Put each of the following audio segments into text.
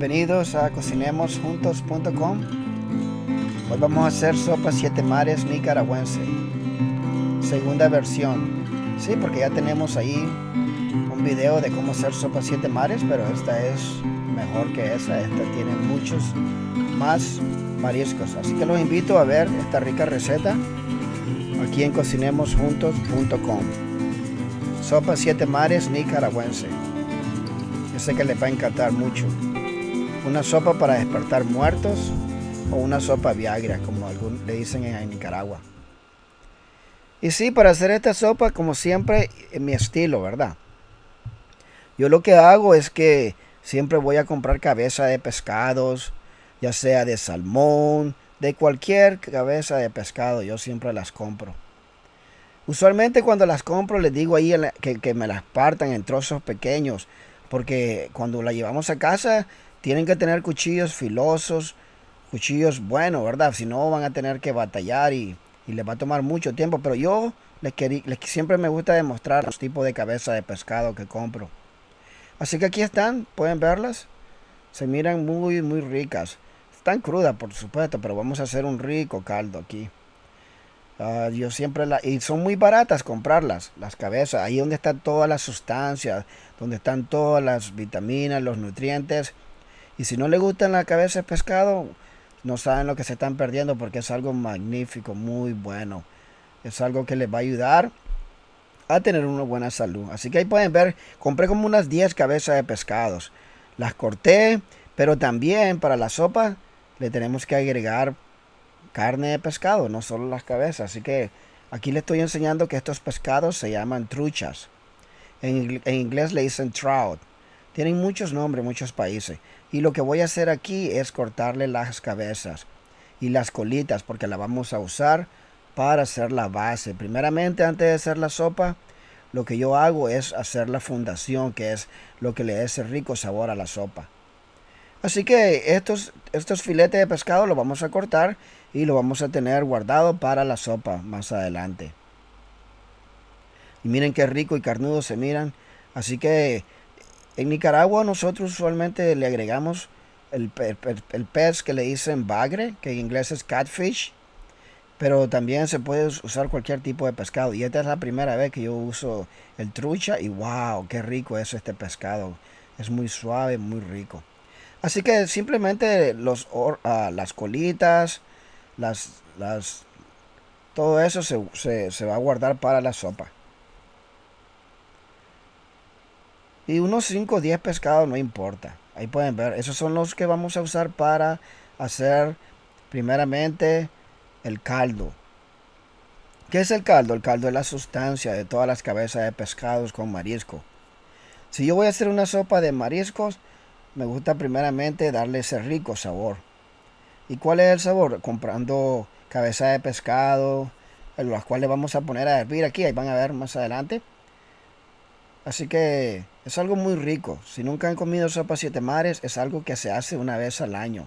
bienvenidos a cocinemosjuntos.com. Hoy vamos a hacer sopa siete mares nicaragüense. Segunda versión. Sí, porque ya tenemos ahí un video de cómo hacer sopa siete mares, pero esta es mejor que esa. Esta tiene muchos más mariscos. Así que los invito a ver esta rica receta aquí en cocinemosjuntos.com. Sopa siete mares nicaragüense. Yo sé que les va a encantar mucho una sopa para despertar muertos o una sopa Viagra, como le dicen en, Nicaragua. Y sí, para hacer esta sopa, como siempre, en mi estilo, ¿verdad? Yo lo que hago es que siempre voy a comprar cabeza de pescados, ya sea de salmón, de cualquier cabeza de pescado, yo siempre las compro. Usualmente cuando las compro les digo ahí que, que me las partan en trozos pequeños, porque cuando la llevamos a casa tienen que tener cuchillos filosos, cuchillos buenos, ¿verdad? Si no, van a tener que batallar y, les va a tomar mucho tiempo. Pero yo les, querí, siempre me gusta demostrar los tipos de cabeza de pescado que compro. Así que aquí están, pueden verlas. Se miran muy, muy ricas. Están crudas, por supuesto, pero vamos a hacer un rico caldo aquí. Ah, yo siempre la Y son muy baratas comprarlas, las cabezas. Ahí donde están todas las sustancias, donde están todas las vitaminas, los nutrientes. Y si no le gustan las cabezas de pescado, no saben lo que se están perdiendo porque es algo magnífico, muy bueno. Es algo que les va a ayudar a tener una buena salud. Así que ahí pueden ver, compré como unas 10 cabezas de pescados. Las corté, pero también para la sopa le tenemos que agregar carne de pescado, no solo las cabezas. Así que aquí les estoy enseñando que estos pescados se llaman truchas. En, en inglés le dicen trout. Tienen muchos nombres, muchos países. Y lo que voy a hacer aquí es cortarle las cabezas y las colitas porque la vamos a usar para hacer la base. Primeramente, antes de hacer la sopa, lo que yo hago es hacer la fundación, que es lo que le da ese rico sabor a la sopa. Así que estos, estos filetes de pescado los vamos a cortar y lo vamos a tener guardado para la sopa más adelante. Y miren qué rico y carnudo se miran. Así que en Nicaragua nosotros usualmente le agregamos el, pez que le dicen bagre, que en inglés es catfish, pero también se puede usar cualquier tipo de pescado. Y esta es la primera vez que yo uso el trucha y wow, qué rico es este pescado. Es muy suave, muy rico. Así que simplemente los, ah, las colitas, las, las, todo eso se va a guardar para la sopa. Y unos 5 o 10 pescados no importa. Ahí pueden ver. Esos son los que vamos a usar para hacer primeramente el caldo. ¿Qué es el caldo? El caldo es la sustancia de todas las cabezas de pescados con marisco. Si yo voy a hacer una sopa de mariscos, me gusta primeramente darle ese rico sabor. ¿Y cuál es el sabor? Comprando cabeza de pescado, las cuales vamos a poner a hervir aquí, ahí van a ver más adelante. Así que es algo muy rico. Si nunca han comido sopa siete mares, es algo que se hace una vez al año.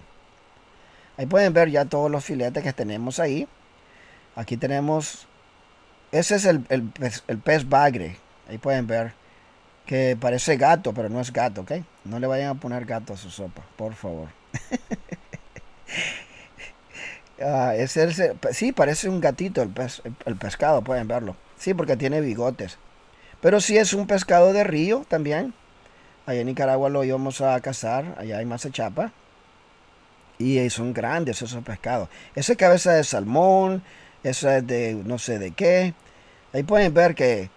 Ahí pueden ver ya todos los filetes que tenemos ahí. Aquí tenemos... Ese es el, pez, bagre. Ahí pueden ver que parece gato, pero no es gato, ¿ok? No le vayan a poner gato a su sopa, por favor. Ah, sí, parece un gatito el, pez, el, pescado, pueden verlo. Sí, porque tiene bigotes. Pero si sí es un pescado de río también. Allá en Nicaragua lo íbamos a cazar, allá más chapa. Y son grandes esos pescados. Esa cabeza de salmón, esa es de no sé de qué. Ahí pueden ver que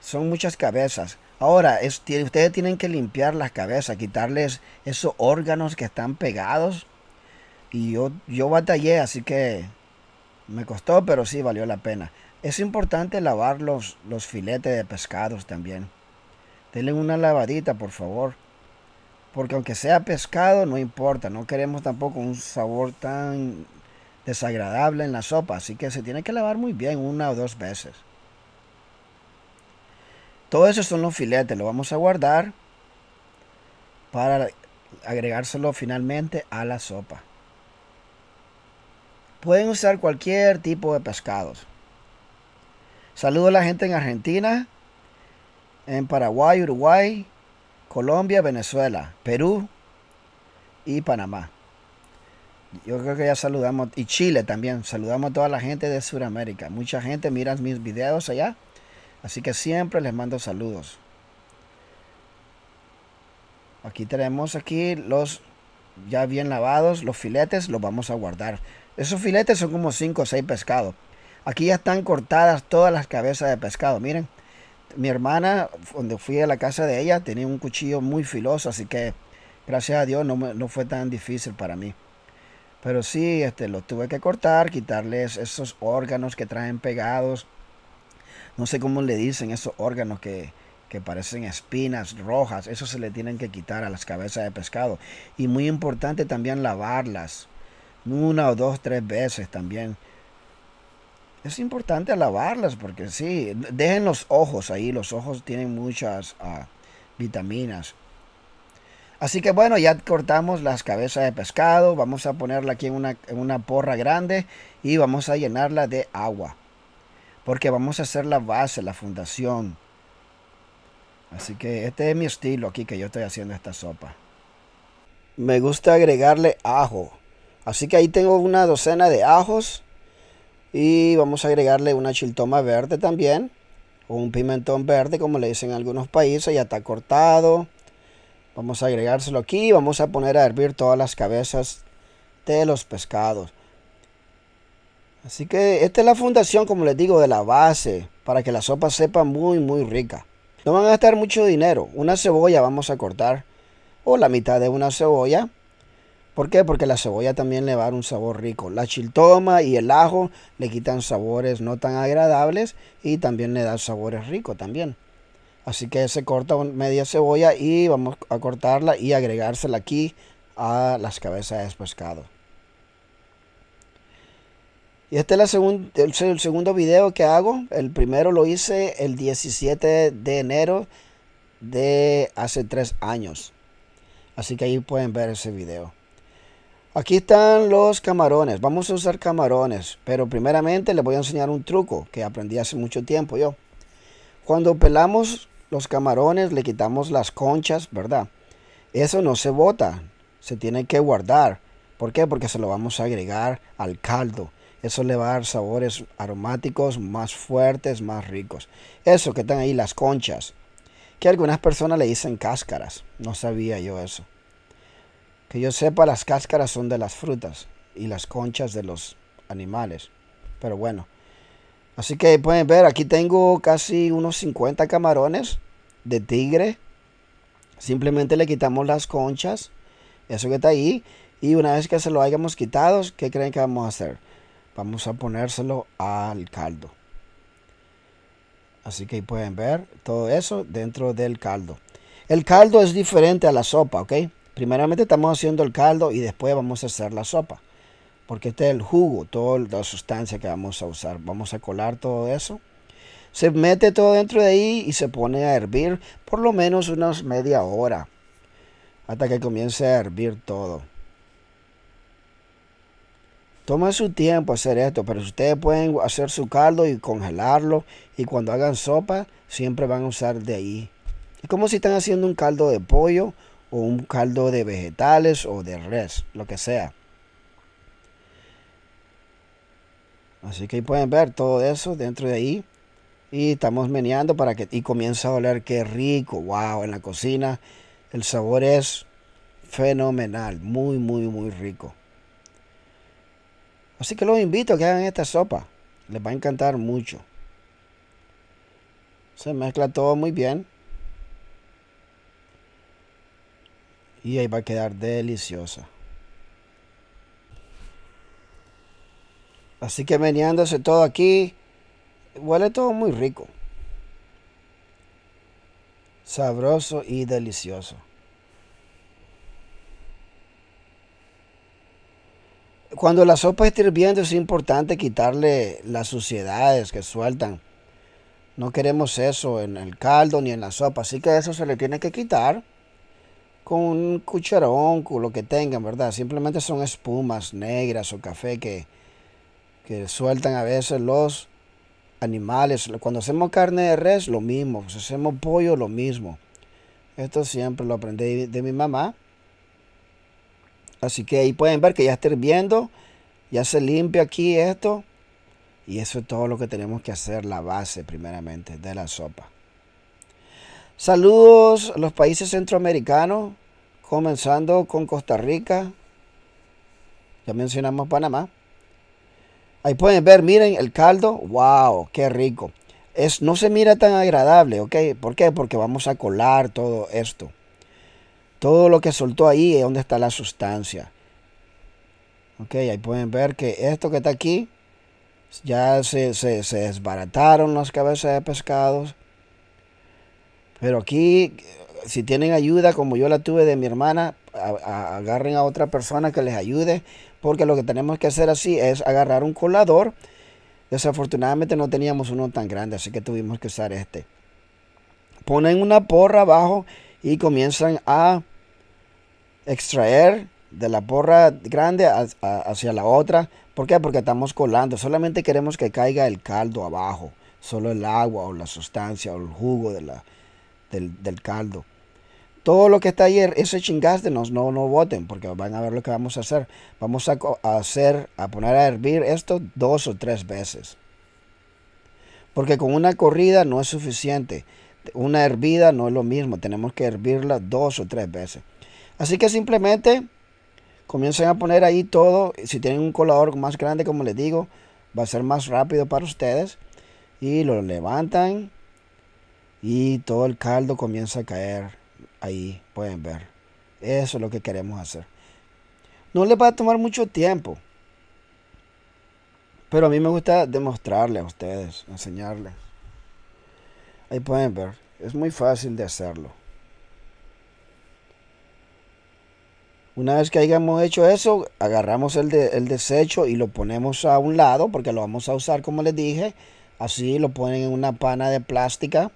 son muchas cabezas. Ahora, ustedes tienen que limpiar las cabezas, quitarles esos órganos que están pegados. Y yo, yo batallé, así que me costó, pero sí valió la pena. Es importante lavar los, los filetes de pescados también. Denle una lavadita, por favor. Porque aunque sea pescado, no importa. No queremos tampoco un sabor tan desagradable en la sopa. Así que se tiene que lavar muy bien una o dos veces. Todo eso son los filetes. Lo vamos a guardar para agregárselo finalmente a la sopa. Pueden usar cualquier tipo de pescados. Saludo a la gente en Argentina, en Paraguay, Uruguay, Colombia, Venezuela, Perú y Panamá. Yo creo que ya saludamos, y Chile también, saludamos a toda la gente de Sudamérica. Mucha gente mira mis videos allá, así que siempre les mando saludos. Aquí tenemos aquí los ya bien lavados, los filetes los vamos a guardar. Esos filetes son como 5 o 6 pescados. Aquí ya están cortadas todas las cabezas de pescado, miren. Mi hermana, cuando fui a la casa de ella, tenía un cuchillo muy filoso, así que gracias a Dios no, fue tan difícil para mí. Pero sí, este, lo tuve que cortar, quitarles esos órganos que traen pegados. No sé cómo le dicen esos órganos que, que parecen espinas rojas, eso se le tienen que quitar a las cabezas de pescado. Y muy importante también lavarlas, una o dos, tres veces también es importante lavarlas porque sí, dejen los ojos ahí, los ojos tienen muchas ah, vitaminas. Así que bueno, ya cortamos las cabezas de pescado, vamos a ponerla aquí en una, en una porra grande y vamos a llenarla de agua. Porque vamos a hacer la base, la fundación. Así que este es mi estilo aquí que yo estoy haciendo esta sopa. Me gusta agregarle ajo. Así que ahí tengo una docena de ajos y vamos a agregarle una chiltoma verde también. O un pimentón verde, como le dicen en algunos países, ya está cortado. Vamos a agregárselo aquí. Vamos a poner a hervir todas las cabezas de los pescados. Así que esta es la fundación, como les digo, de la base. Para que la sopa sepa muy, muy rica. No van a gastar mucho dinero. Una cebolla vamos a cortar. O la mitad de una cebolla. ¿Por qué? Porque la cebolla también le va a dar un sabor rico. La chiltoma y el ajo le quitan sabores no tan agradables y también le da sabores ricos también. Así que se corta media cebolla y vamos a cortarla y agregársela aquí a las cabezas de pescado. Y este es el, segundo video que hago. El primero lo hice el 17 de enero de hace tres años. Así que ahí pueden ver ese video. Aquí están los camarones. Vamos a usar camarones, pero primeramente les voy a enseñar un truco que aprendí hace mucho tiempo yo. Cuando pelamos los camarones, le quitamos las conchas, ¿verdad? Eso no se bota, se tiene que guardar. ¿Por qué? Porque se lo vamos a agregar al caldo. Eso le va a dar sabores aromáticos más fuertes, más ricos. Eso que están ahí, las conchas. Que algunas personas le dicen cáscaras. No sabía yo eso. Que yo sepa, las cáscaras son de las frutas y las conchas de los animales. Pero bueno. Así que pueden ver, aquí tengo casi unos 50 camarones de tigre. Simplemente le quitamos las conchas. Eso que está ahí. Y una vez que se lo hayamos quitado, ¿qué creen que vamos a hacer? Vamos a ponérselo al caldo. Así que pueden ver todo eso dentro del caldo. El caldo es diferente a la sopa, ¿ok? Primeramente estamos haciendo el caldo y después vamos a hacer la sopa. Porque este es el jugo, toda la sustancia que vamos a usar. Vamos a colar todo eso. Se mete todo dentro de ahí y se pone a hervir por lo menos unas media hora. Hasta que comience a hervir todo. Toma su tiempo hacer esto, pero ustedes pueden hacer su caldo y congelarlo. Y cuando hagan sopa, siempre van a usar de ahí. Es como si están haciendo un caldo de pollo o un caldo de vegetales o de res, lo que sea. Así que ahí pueden ver todo eso dentro de ahí. Y estamos meneando para que. Y comienza a oler qué rico. Wow, en la cocina. El sabor es fenomenal. Muy, muy, muy rico. Así que los invito a que hagan esta sopa. Les va a encantar mucho. Se mezcla todo muy bien. y ahí va a quedar deliciosa. Así que meneándose todo aquí, huele todo muy rico. Sabroso y delicioso. Cuando la sopa esté hirviendo es importante quitarle las suciedades que sueltan. No queremos eso en el caldo ni en la sopa, así que eso se le tiene que quitar con un cucharón, lo que tengan, ¿verdad? Simplemente son espumas negras o café que, que sueltan a veces los animales. Cuando hacemos carne de res, lo mismo. Si hacemos pollo, lo mismo. Esto siempre lo aprendí de mi mamá. Así que ahí pueden ver que ya está hirviendo. Ya se limpia aquí esto. Y eso es todo lo que tenemos que hacer, la base primeramente de la sopa. Saludos a los países centroamericanos, comenzando con Costa Rica. Ya mencionamos Panamá. Ahí pueden ver, miren el caldo. ¡Wow! ¡Qué rico! Es, no se mira tan agradable, ¿ok? ¿Por qué? Porque vamos a colar todo esto. Todo lo que soltó ahí es donde está la sustancia. Ok, ahí pueden ver que esto que está aquí, ya se, se, se desbarataron las cabezas de pescados. Pero aquí, si tienen ayuda, como yo la tuve de mi hermana, agarren a otra persona que les ayude, porque lo que tenemos que hacer así es agarrar un colador. Desafortunadamente no teníamos uno tan grande, así que tuvimos que usar este. Ponen una porra abajo y comienzan a extraer de la porra grande hacia la otra. ¿Por qué? Porque estamos colando. Solamente queremos que caiga el caldo abajo, solo el agua o la sustancia o el jugo de la, del, caldo. Todo lo que está ayer, ese chingaste no, no voten, porque van a ver lo que vamos a hacer. Vamos a, a hacer, a poner a hervir esto dos o tres veces. Porque con una corrida no es suficiente. Una hervida no es lo mismo. Tenemos que hervirla dos o tres veces. Así que simplemente comiencen a poner ahí todo. Si tienen un colador más grande, como les digo, va a ser más rápido para ustedes. Y lo levantan y todo el caldo comienza a caer ahí, pueden ver. Eso es lo que queremos hacer. No les va a tomar mucho tiempo, pero a mí me gusta demostrarle a ustedes, enseñarles. Ahí pueden ver, es muy fácil de hacerlo. Una vez que hayamos hecho eso, agarramos el, el desecho y lo ponemos a un lado porque lo vamos a usar como les dije. Así lo ponen en una pana de plástica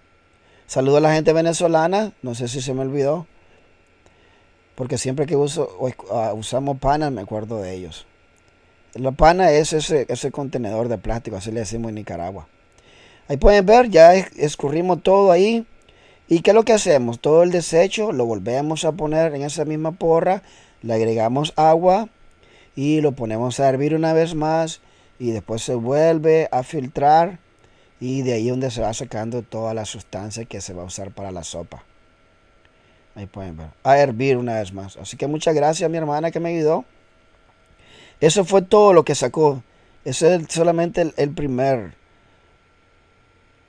Saludo a la gente venezolana, no sé si se me olvidó, porque siempre que uso, ah, usamos pana me acuerdo de ellos. La pana es ese, ese contenedor de plástico, así le decimos en Nicaragua. Ahí pueden ver, ya escurrimos todo ahí. ¿Y qué es lo que hacemos? Todo el desecho lo volvemos a poner en esa misma porra, le agregamos agua y lo ponemos a hervir una vez más y después se vuelve a filtrar y de ahí donde se va sacando toda la sustancia que se va a usar para la sopa. Ahí pueden ver. A hervir una vez más. Así que muchas gracias a mi hermana que me ayudó. Eso fue todo lo que sacó. Ese es solamente el, primer.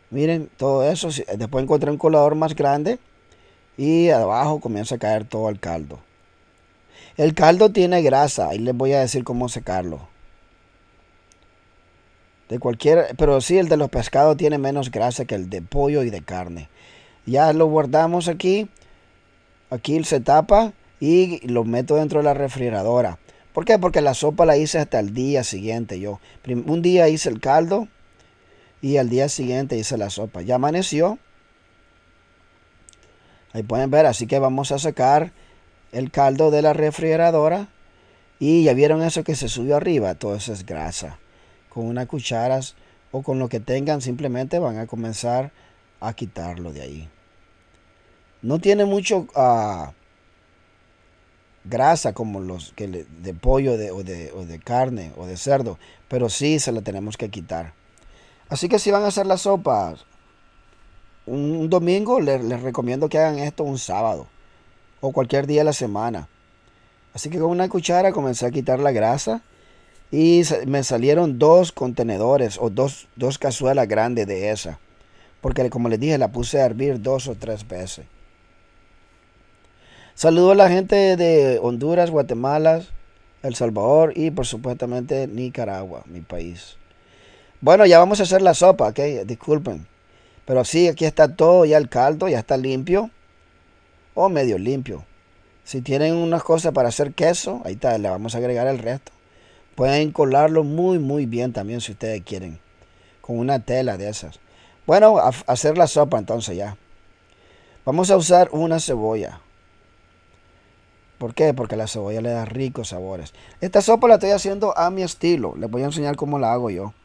Miren todo eso. Después encontré un colador más grande. Y abajo comienza a caer todo el caldo. El caldo tiene grasa. Ahí les voy a decir cómo secarlo. De cualquier, pero sí, el de los pescados tiene menos grasa que el de pollo y de carne. Ya lo guardamos aquí. Aquí se tapa y lo meto dentro de la refrigeradora. ¿Por qué? Porque la sopa la hice hasta el día siguiente yo. Un día hice el caldo y al día siguiente hice la sopa. Ya amaneció. Ahí pueden ver, así que vamos a sacar el caldo de la refrigeradora. Y ya vieron eso que se subió arriba, todo eso es grasa con unas cucharas o con lo que tengan, simplemente van a comenzar a quitarlo de ahí. No tiene mucho ah, grasa como los que de pollo o, de, carne o de cerdo, pero sí se la tenemos que quitar. Así que si van a hacer la sopa un, domingo, les, les, recomiendo que hagan esto un sábado o cualquier día de la semana. Así que con una cuchara comencé a quitar la grasa y me salieron dos contenedores o dos, dos cazuelas grandes de esa. Porque como les dije, la puse a hervir dos o tres veces. Saludo a la gente de Honduras, Guatemala, El Salvador y por supuestamente Nicaragua, mi país. Bueno, ya vamos a hacer la sopa, ¿ok? Disculpen. Pero sí, aquí está todo, ya el caldo, ya está limpio. O medio limpio. Si tienen unas cosas para hacer queso, ahí está, le vamos a agregar el resto. Pueden colarlo muy, muy bien también si ustedes quieren. Con una tela de esas. Bueno, a hacer la sopa entonces ya. Vamos a usar una cebolla. ¿Por qué? Porque la cebolla le da ricos sabores. Esta sopa la estoy haciendo a mi estilo. Les voy a enseñar cómo la hago yo.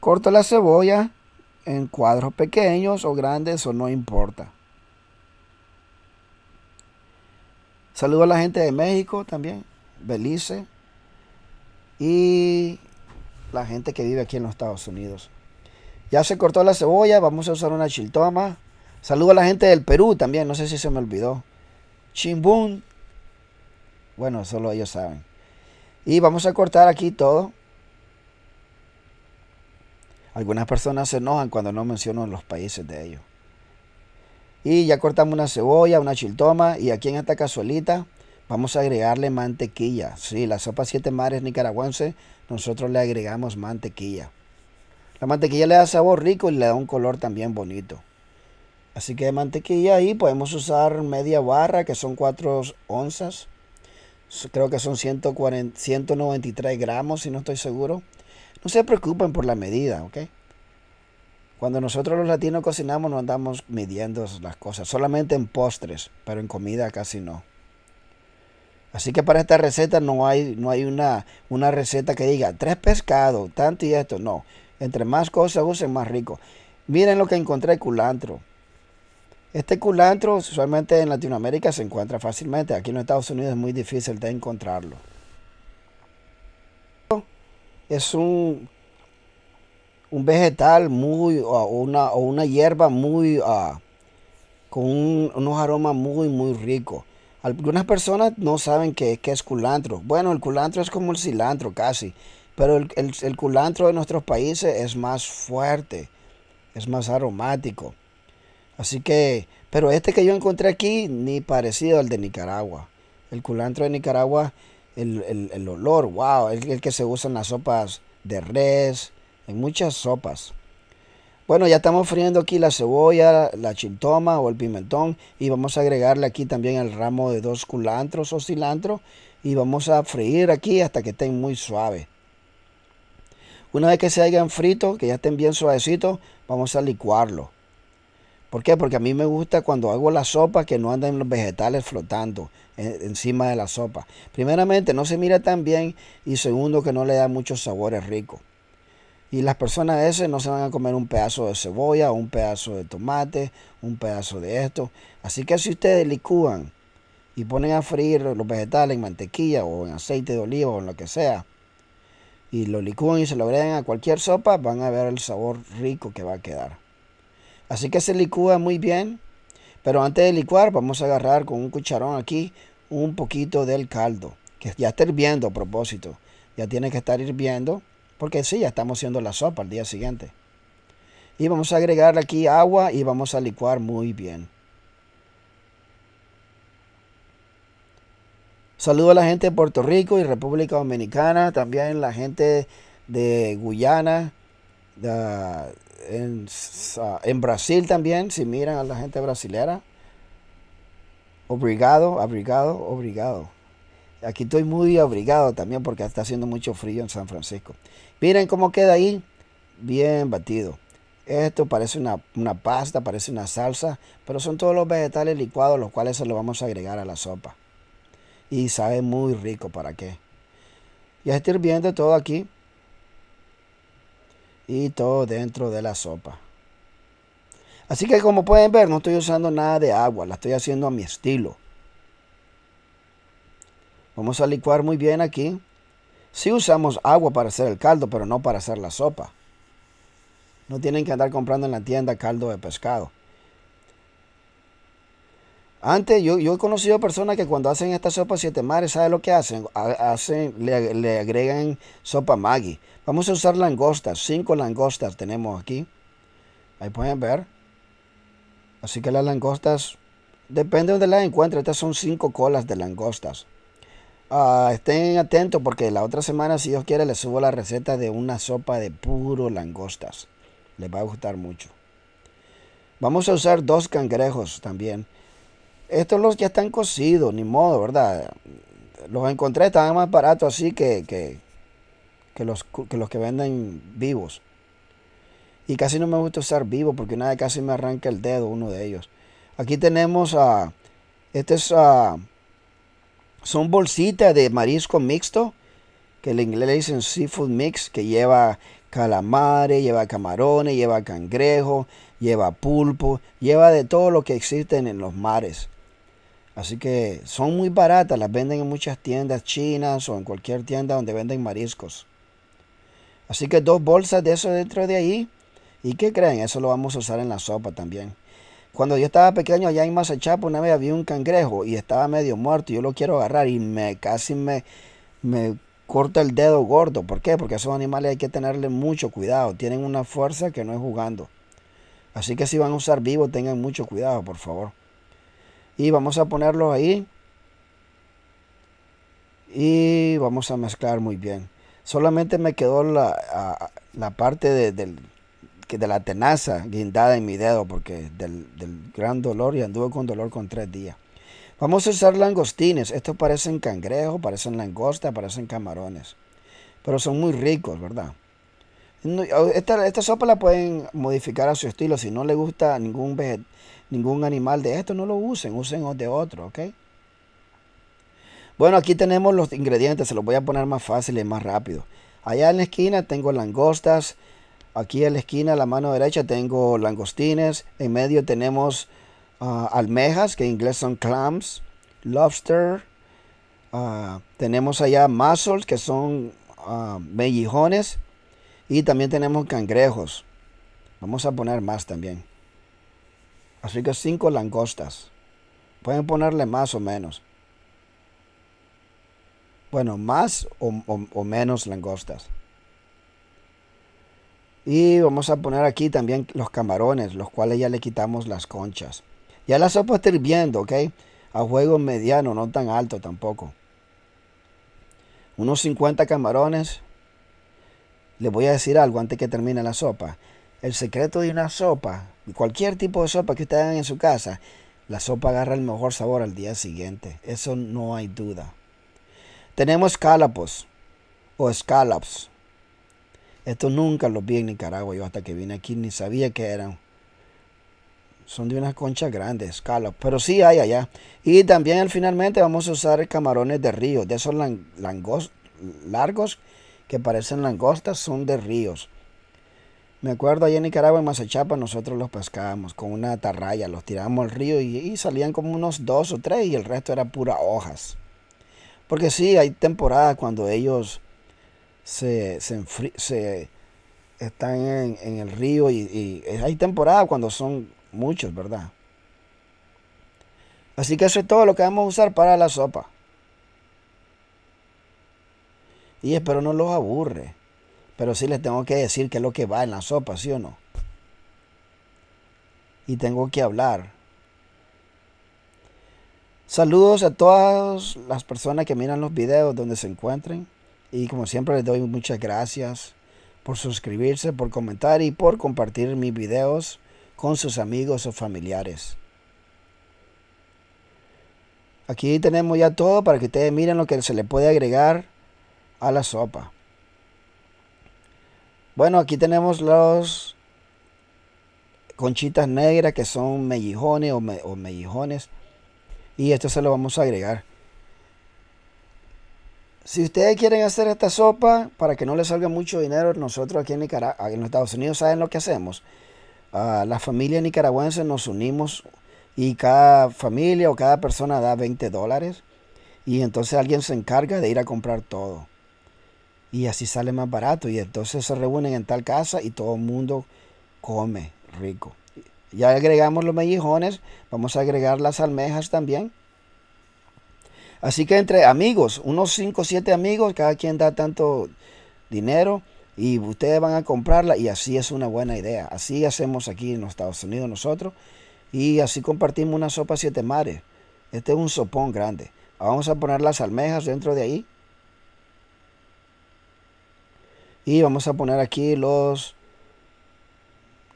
Corto la cebolla en cuadros pequeños o grandes o no importa. Saludo a la gente de México también, Belice, y la gente que vive aquí en los Estados Unidos. Ya se cortó la cebolla, vamos a usar una chiltoma. Saludo a la gente del Perú también, no sé si se me olvidó. Chimbun. Bueno, solo ellos saben. Y vamos a cortar aquí todo. Algunas personas se enojan cuando no menciono los países de ellos. Y ya cortamos una cebolla, una chiltoma y aquí en esta cazuelita Vamos a agregarle mantequilla. Sí, la sopa siete mares nicaragüense, nosotros le agregamos mantequilla. La mantequilla le da sabor rico y le da un color también bonito. Así que de mantequilla ahí podemos usar media barra, que son 4 onzas. Creo que son 140, 193 gramos, si no estoy seguro. No se preocupen por la medida, ¿ok? Cuando nosotros los latinos cocinamos no andamos midiendo las cosas, solamente en postres, pero en comida casi no. Así que para esta receta no hay, no hay una, una receta que diga tres pescados, tanto y esto. No, entre más cosas usen, más rico. Miren lo que encontré, culantro. Este culantro usualmente en Latinoamérica se encuentra fácilmente. Aquí en Estados Unidos es muy difícil de encontrarlo. Es un, un vegetal muy, o una, hierba muy, ah, con unos aromas muy, muy ricos. Algunas personas no saben qué, es culantro. Bueno, el culantro es como el cilantro casi, pero el, culantro de nuestros países es más fuerte, es más aromático. Así que, pero este que yo encontré aquí, ni parecido al de Nicaragua. El culantro de Nicaragua, el, el olor, wow, el, el que se usa en las sopas de res, en muchas sopas. Bueno, ya estamos friendo aquí la cebolla, la chintoma o el pimentón y vamos a agregarle aquí también el ramo de dos culantros o cilantro y vamos a freír aquí hasta que estén muy suaves. Una vez que se hayan frito, que ya estén bien suavecitos, vamos a licuarlo. ¿Por qué? Porque a mí me gusta cuando hago la sopa que no anden los vegetales flotando encima de la sopa. Primeramente, no se mira tan bien y segundo, que no le da muchos sabores ricos. Y las personas esas no se van a comer un pedazo de cebolla, un pedazo de tomate, un pedazo de esto. Así que si ustedes licúan y ponen a freír los vegetales en mantequilla o en aceite de oliva o en lo que sea, y lo licúan y se lo agregan a cualquier sopa, van a ver el sabor rico que va a quedar. Así que se licúa muy bien, pero antes de licuar vamos a agarrar con un cucharón aquí un poquito del caldo, que ya está hirviendo a propósito, ya tiene que estar hirviendo porque sí, ya estamos haciendo la sopa al día siguiente. Y vamos a agregar aquí agua y vamos a licuar muy bien. Saludo a la gente de Puerto Rico y República Dominicana, también la gente de Guyana, en, Brasil también, si miran a la gente brasilera. Obrigado, obrigado, obrigado. Aquí estoy muy abrigado también porque está haciendo mucho frío en San Francisco. Miren cómo queda ahí. Bien batido. Esto parece una, pasta, parece una salsa, pero son todos los vegetales licuados los cuales se los vamos a agregar a la sopa. Y sabe muy rico, ¿para qué? Ya está hirviendo todo aquí. Y todo dentro de la sopa. Así que como pueden ver, no estoy usando nada de agua, la estoy haciendo a mi estilo. Vamos a licuar muy bien aquí. Si usamos agua para hacer el caldo, pero no para hacer la sopa. No tienen que andar comprando en la tienda caldo de pescado. Antes yo, he conocido personas que cuando hacen esta sopa siete mares, ¿sabe lo que hacen? hacen le, agregan sopa Maggi. Vamos a usar langostas, cinco langostas tenemos aquí. Ahí pueden ver. Así que las langostas, depende de donde las encuentres, estas son cinco colas de langostas. Ah, estén atentos porque la otra semana, si Dios quiere, les subo la receta de una sopa de puro langostas. Les va a gustar mucho. Vamos a usar dos cangrejos también. Estos los ya están cocidos, ni modo, ¿verdad? Los encontré, estaban más baratos así que, que, que, los, que los que venden vivos. Y casi no me gusta usar vivos porque una vez casi me arranca el dedo uno de ellos. Aquí tenemos a... este es... a... Son bolsitas de marisco mixto, que en inglés le dicen seafood mix, que lleva calamares, lleva camarones, lleva cangrejo, lleva pulpo, lleva de todo lo que existen en los mares. Así que son muy baratas, las venden en muchas tiendas chinas o en cualquier tienda donde venden mariscos. Así que dos bolsas de eso dentro de ahí. ¿Y qué creen? Eso lo vamos a usar en la sopa también. Cuando yo estaba pequeño allá en Mazachapa, una vez había un cangrejo y estaba medio muerto. Y yo lo quiero agarrar y me casi me, me corta el dedo gordo. ¿Por qué? Porque esos animales hay que tenerle mucho cuidado. Tienen una fuerza que no es jugando. Así que si van a usar vivo, tengan mucho cuidado, por favor. Y vamos a ponerlos ahí. Y vamos a mezclar muy bien. Solamente me quedó la, parte del, de la tenaza guindada en mi dedo, porque del, gran dolor y anduve con dolor con tres días. Vamos a usar langostines. Estos parecen cangrejos, parecen langosta, parecen camarones. Pero son muy ricos, ¿verdad? Esta, sopa la pueden modificar a su estilo. Si no le gusta ningún, ningún animal de esto, no lo usen, usen de otro, ¿ok? Bueno, aquí tenemos los ingredientes, se los voy a poner más fácil y más rápido. Allá en la esquina tengo langostas, Aquí en la esquina, a la mano derecha, tengo langostines. En medio tenemos ah, almejas, que en inglés son clams, lobster. Ah, tenemos allá mussels, que son ah, mellijones. Y también tenemos cangrejos. Vamos a poner más también. Así que cinco langostas. Pueden ponerle más o menos. Bueno, más o menos langostas. Y vamos a poner aquí también los camarones, los cuales ya le quitamos las conchas. Ya la sopa está hirviendo, ¿ok? A juego mediano, no tan alto tampoco. Unos 50 camarones. Les voy a decir algo antes que termine la sopa. El secreto de una sopa, cualquier tipo de sopa que ustedes hagan en su casa, la sopa agarra el mejor sabor al día siguiente. Eso no hay duda. Tenemos calapos o escalops. Esto nunca los vi en Nicaragua. Yo hasta que vine aquí ni sabía que eran. Son de unas conchas grandes, calos. Pero sí hay allá. Y también finalmente vamos a usar camarones de río. De esos largos que parecen langostas son de ríos. Me acuerdo allá en Nicaragua, en Masachapa, nosotros los pescábamos con una atarraya, los tirábamos al río y, salían como unos dos o tres y el resto era pura hojas. Porque sí, hay temporadas cuando ellos se, se, están en, el río y, y hay temporadas cuando son muchos, ¿verdad? Así que eso es todo lo que vamos a usar para la sopa. Y espero no los aburre. Pero sí les tengo que decir qué es lo que va en la sopa, ¿sí o no? Y tengo que hablar. Saludos a todas las personas que miran los videos donde se encuentren. Y como siempre les doy muchas gracias por suscribirse, por comentar y por compartir mis videos con sus amigos o familiares. Aquí tenemos ya todo para que ustedes miren lo que se le puede agregar a la sopa. Bueno, aquí tenemos los conchitas negras que son mellijones o, mellijones. Y esto se lo vamos a agregar. Si ustedes quieren hacer esta sopa para que no les salga mucho dinero, nosotros aquí en Nicaragua, en los Estados Unidos, ¿saben lo que hacemos? Las ah, la familia nicaragüense nos unimos y cada familia o cada persona da 20 dólares y entonces alguien se encarga de ir a comprar todo. Y así sale más barato y entonces se reúnen en tal casa y todo el mundo come rico. Ya agregamos los mellijones, vamos a agregar las almejas también Así que entre amigos, unos 5 o 7 amigos, cada quien da tanto dinero y ustedes van a comprarla y así es una buena idea. Así hacemos aquí en los Estados Unidos nosotros y así compartimos una sopa siete mares. Este es un sopón grande. Vamos a poner las almejas dentro de ahí. Y vamos a poner aquí los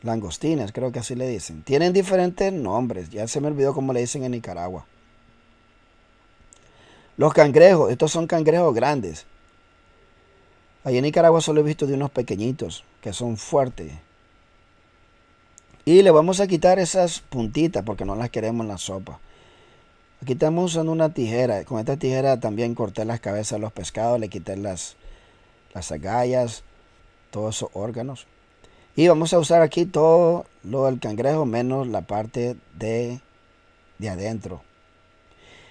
langostines, creo que así le dicen. Tienen diferentes nombres, ya se me olvidó cómo le dicen en Nicaragua. Los cangrejos, estos son cangrejos grandes. Allí en Nicaragua solo he visto de unos pequeñitos, que son fuertes. Y le vamos a quitar esas puntitas porque no las queremos en la sopa. Aquí estamos usando una tijera. Con esta tijera también corté las cabezas de los pescados, le quité las, las agallas, todos esos órganos. Y vamos a usar aquí todo lo del cangrejo menos la parte de, de adentro.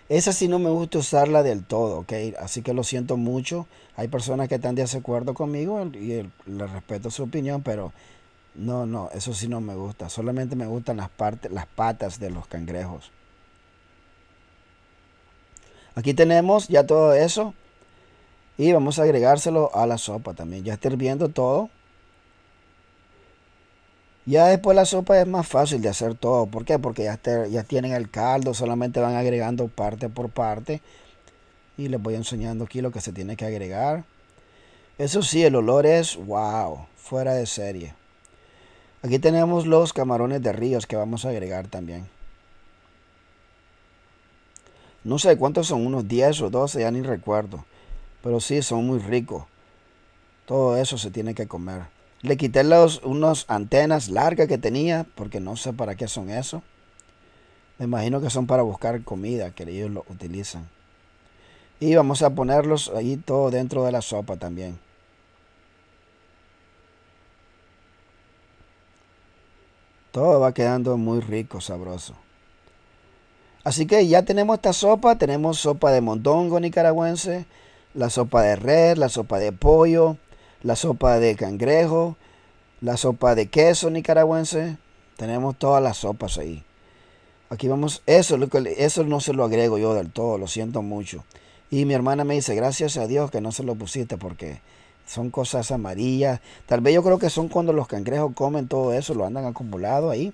Esa sí no me gusta usarla del todo, ¿ok? Así que lo siento mucho. Hay personas que están de acuerdo conmigo y le respeto su opinión, pero no, no, eso sí no me gusta. Solamente me gustan las, las patas de los cangrejos. Aquí tenemos ya todo eso. Y vamos a agregárselo a la sopa también. Ya está hirviendo todo. Ya después la sopa es más fácil de hacer todo. ¿Por qué? Porque ya, ya tienen el caldo, solamente van agregando parte por parte. Y les voy enseñando aquí lo que se tiene que agregar. Eso sí, el olor es wow, fuera de serie. Aquí tenemos los camarones de ríos que vamos a agregar también. No sé cuántos son, unos 10 o 12, ya ni recuerdo. Pero sí, son muy ricos. Todo eso se tiene que comer. Le quité los, unos antenas largas que tenía, porque no sé para qué son eso. Me imagino que son para buscar comida, que ellos lo utilizan. Y vamos a ponerlos ahí todo dentro de la sopa también. Todo va quedando muy rico, sabroso. Así que ya tenemos esta sopa. Tenemos sopa de mondongo nicaragüense, la sopa de red, la sopa de pollo, la sopa de cangrejo, la sopa de queso nicaragüense. Tenemos todas las sopas ahí. Aquí vamos, eso, eso no se lo agrego yo del todo, lo siento mucho. Y mi hermana me dice, gracias a Dios que no se lo pusiste porque son cosas amarillas. Tal vez yo creo que son cuando los cangrejos comen todo eso, lo andan acumulado ahí.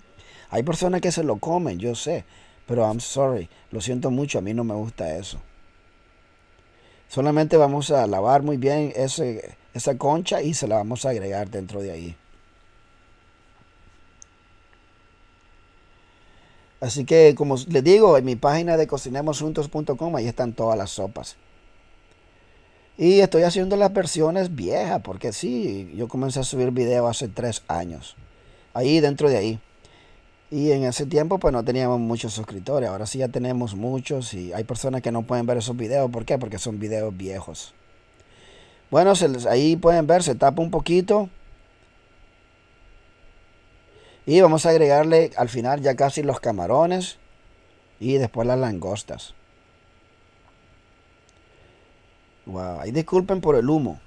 Hay personas que se lo comen, yo sé, pero I'm sorry, lo siento mucho, a mí no me gusta eso. Solamente vamos a lavar muy bien ese, esa concha y se la vamos a agregar dentro de ahí. Así que como les digo, en mi página de cocinemosjuntos.com ahí están todas las sopas. Y estoy haciendo las versiones viejas, porque sí, yo comencé a subir videos hace tres años. Ahí dentro de ahí. Y en ese tiempo pues no teníamos muchos suscriptores. Ahora sí ya tenemos muchos y hay personas que no pueden ver esos videos. ¿Por qué? Porque son videos viejos. Bueno, se, ahí pueden ver, se tapa un poquito. Y vamos a agregarle al final ya casi los camarones y después las langostas. Wow, ahí disculpen por el humo.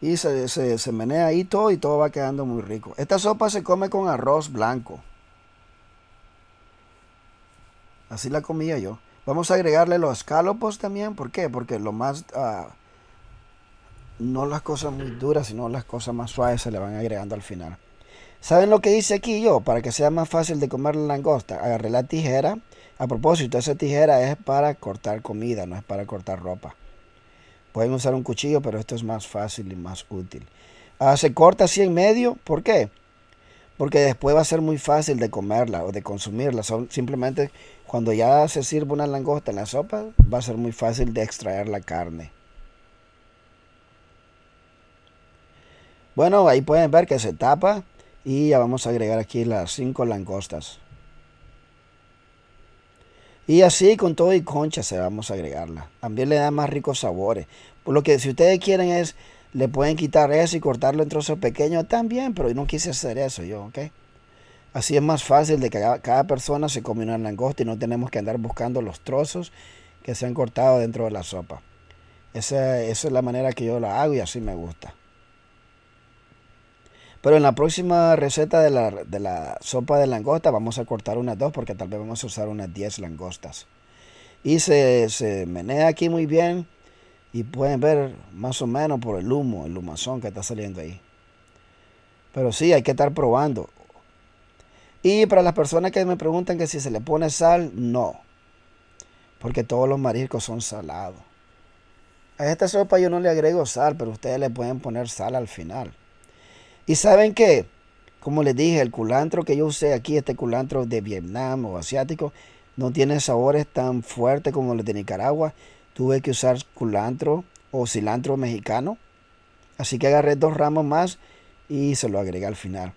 Y se, se, se, menea ahí todo y todo va quedando muy rico. Esta sopa se come con arroz blanco. Así la comía yo. Vamos a agregarle los escalopos también. ¿Por qué? Porque lo más... Ah, no las cosas muy duras, sino las cosas más suaves se le van agregando al final. ¿Saben lo que hice aquí yo? Para que sea más fácil de comer la langosta. Agarré la tijera. A propósito, esa tijera es para cortar comida, no es para cortar ropa. Pueden usar un cuchillo, pero esto es más fácil y más útil. Ah, se corta así en medio. ¿Por qué? Porque después va a ser muy fácil de comerla o de consumirla. simplemente cuando ya se sirve una langosta en la sopa, va a ser muy fácil de extraer la carne. Bueno, ahí pueden ver que se tapa y ya vamos a agregar aquí las cinco langostas. Y así con todo y concha se vamos a agregarla. También le da más ricos sabores. lo que si ustedes quieren es le pueden quitar eso y cortarlo en trozos pequeños también, pero yo no quise hacer eso yo, ¿ok? Así es más fácil de que cada, persona se comina una langosta y no tenemos que andar buscando los trozos que se han cortado dentro de la sopa. Esa, es la manera que yo la hago y así me gusta. Pero en la próxima receta de la, sopa de langosta vamos a cortar unas dos porque tal vez vamos a usar unas 10 langostas. Y se, se menea aquí muy bien y pueden ver más o menos por el humo, el humazón que está saliendo ahí. Pero sí, hay que estar probando. Y para las personas que me preguntan que si se le pone sal, no. Porque todos los mariscos son salados. A esta sopa yo no le agrego sal, pero ustedes le pueden poner sal al final. Y saben que, como les dije, el culantro que yo usé aquí, este culantro de Vietnam o asiático, no tiene sabores tan fuertes como los de Nicaragua, tuve que usar culantro o cilantro mexicano. Así que agarré dos ramos más y se lo agregué al final.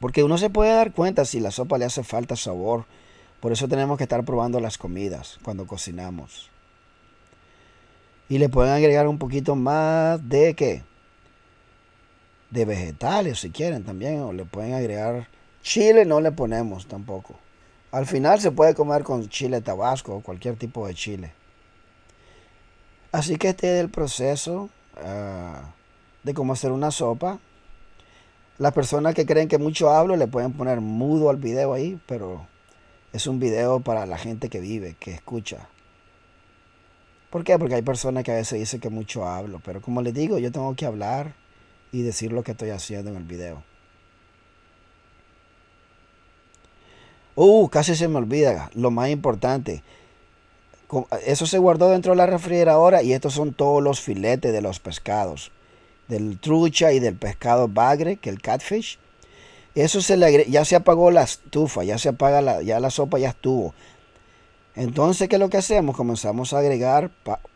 Porque uno se puede dar cuenta si la sopa le hace falta sabor. Por eso tenemos que estar probando las comidas cuando cocinamos. Y le pueden agregar un poquito más de qué? De vegetales si quieren también. O le pueden agregar chile, no le ponemos tampoco. Al final se puede comer con chile tabasco o cualquier tipo de chile. Así que este es el proceso ah, de cómo hacer una sopa. Las personas que creen que mucho hablo le pueden poner mudo al video ahí, pero es un video para la gente que vive, que escucha. ¿Por qué? Porque hay personas que a veces dicen que mucho hablo, pero como les digo, yo tengo que hablar y decir lo que estoy haciendo en el video. Uh, casi se me olvida, lo más importante. Eso se guardó dentro de la refrigeradora y estos son todos los filetes de los pescados. Del trucha y del pescado bagre, que el catfish. Eso se le ya se apagó la estufa, ya se apaga la, ya la sopa ya estuvo. Entonces, ¿qué es lo que hacemos? Comenzamos a agregar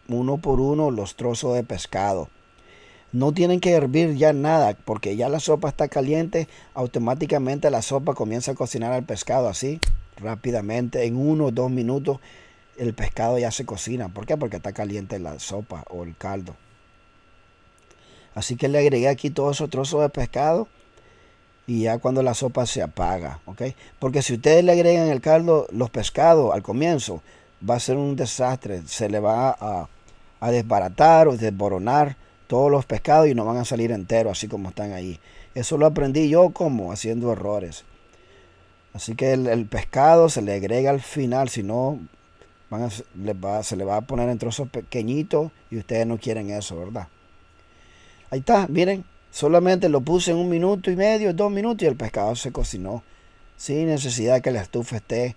uno por uno los trozos de pescado. No tienen que hervir ya nada, porque ya la sopa está caliente, automáticamente la sopa comienza a cocinar al pescado así, rápidamente, en uno o dos minutos el pescado ya se cocina. ¿Por qué? Porque está caliente la sopa o el caldo. Así que le agregué aquí todos esos trozos de pescado y ya cuando la sopa se apaga, ¿ok? Porque si ustedes le agregan el caldo, los pescados al comienzo, va a ser un desastre. Se le va a, desbaratar o desboronar todos los pescados y no van a salir enteros así como están ahí. Eso lo aprendí yo como haciendo errores. Así que el pescado se le agrega al final, si no va, se le va a poner en trozos pequeñitos y ustedes no quieren eso, ¿verdad? Ahí está, miren, solamente lo puse en un minuto y medio, dos minutos y el pescado se cocinó sin necesidad de que la estufa esté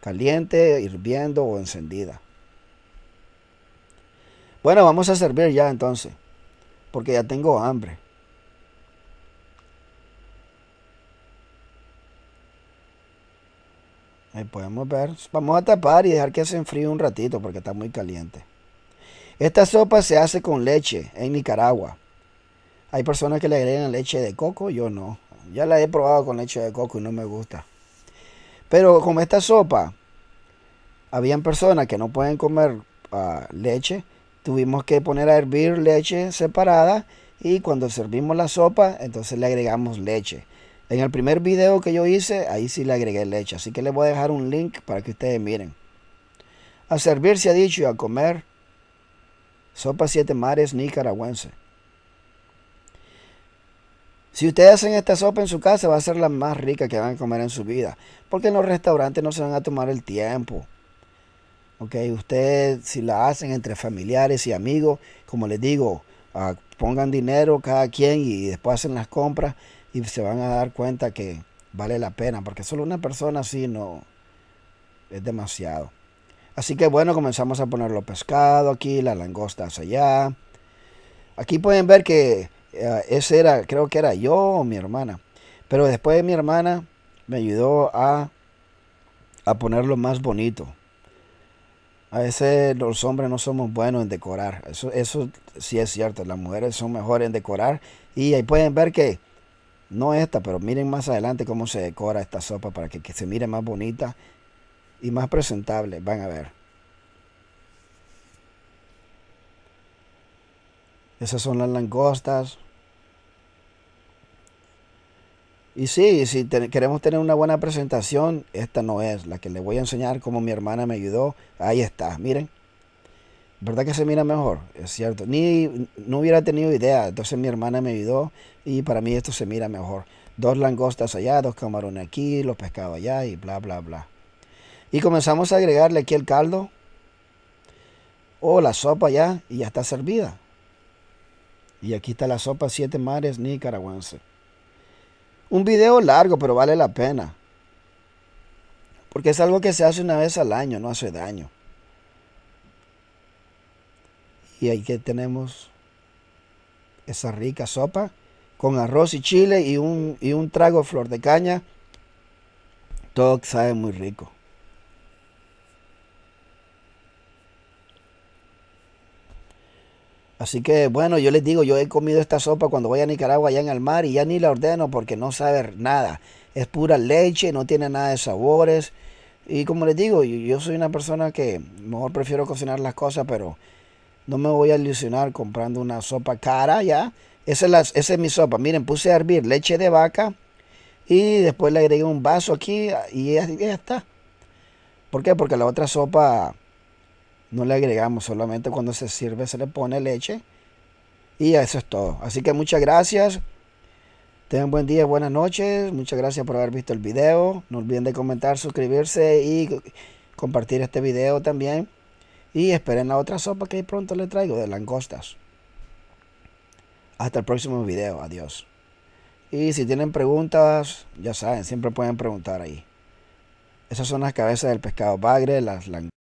caliente, hirviendo o encendida. Bueno, vamos a servir ya entonces, porque ya tengo hambre. Ahí podemos ver. Vamos a tapar y dejar que se enfríe un ratito porque está muy caliente. Esta sopa se hace con leche en Nicaragua. Hay personas que le agregan leche de coco, yo no. Ya la he probado con leche de coco y no me gusta. Pero con esta sopa, habían personas que no pueden comer ah, leche. Tuvimos que poner a hervir leche separada y cuando servimos la sopa, entonces le agregamos leche. En el primer video que yo hice, ahí sí le agregué leche, así que les voy a dejar un link para que ustedes miren. A servirse ha dicho y a comer sopa siete mares nicaragüense. Si ustedes hacen esta sopa en su casa, va a ser la más rica que van a comer en su vida. Porque en los restaurantes no se van a tomar el tiempo. Ok, ustedes si la hacen entre familiares y amigos, como les digo, ah, pongan dinero cada quien y después hacen las compras y se van a dar cuenta que vale la pena, porque solo una persona así no es demasiado. Así que bueno, comenzamos a ponerlo pescado aquí, Las langostas allá. Aquí pueden ver que eh, ese era, creo que era yo o mi hermana. Pero después mi hermana me ayudó a, a ponerlo más bonito. A veces los hombres no somos buenos en decorar. Eso, eso sí es cierto. Las mujeres son mejores en decorar. Y ahí pueden ver que no esta, pero miren más adelante cómo se decora esta sopa para que, se mire más bonita y más presentable. Van a ver. Esas son las langostas. Y sí, si queremos tener una buena presentación, esta no es la que le voy a enseñar como mi hermana me ayudó. Ahí está, miren. ¿verdad que se mira mejor? Es cierto. Ni no hubiera tenido idea. Entonces mi hermana me ayudó y para mí esto se mira mejor. Dos langostas allá, dos camarones aquí, los pescados allá y bla, bla, bla. Y comenzamos a agregarle aquí el caldo o la sopa ya y ya está servida. Y aquí está la sopa Siete Mares nicaragüense. Un video largo, pero vale la pena. Porque es algo que se hace una vez al año, no hace daño. Y aquí tenemos esa rica sopa con arroz y chile y un, y un trago flor de caña. Todo sabe muy rico. Así que bueno, yo les digo, yo he comido esta sopa cuando voy a Nicaragua allá en el mar y ya ni la ordeno porque no sabe nada. Es pura leche, no tiene nada de sabores. Y como les digo, yo, soy una persona que mejor prefiero cocinar las cosas, pero no me voy a ilusionar comprando una sopa cara ya. Esa es, es mi sopa. Miren, puse a hervir leche de vaca y después le agregué un vaso aquí y ya, está. ¿Por qué? Porque la otra sopa no le agregamos, solamente cuando se sirve se le pone leche. Y eso es todo. Así que muchas gracias. Tengan buen día, buenas noches. Muchas gracias por haber visto el video. No olviden de comentar, suscribirse y compartir este video también. Y esperen la otra sopa que pronto le traigo de langostas. Hasta el próximo video. Adiós. Y si tienen preguntas, ya saben, siempre pueden preguntar ahí. Esas son las cabezas del pescado bagre, las langostas.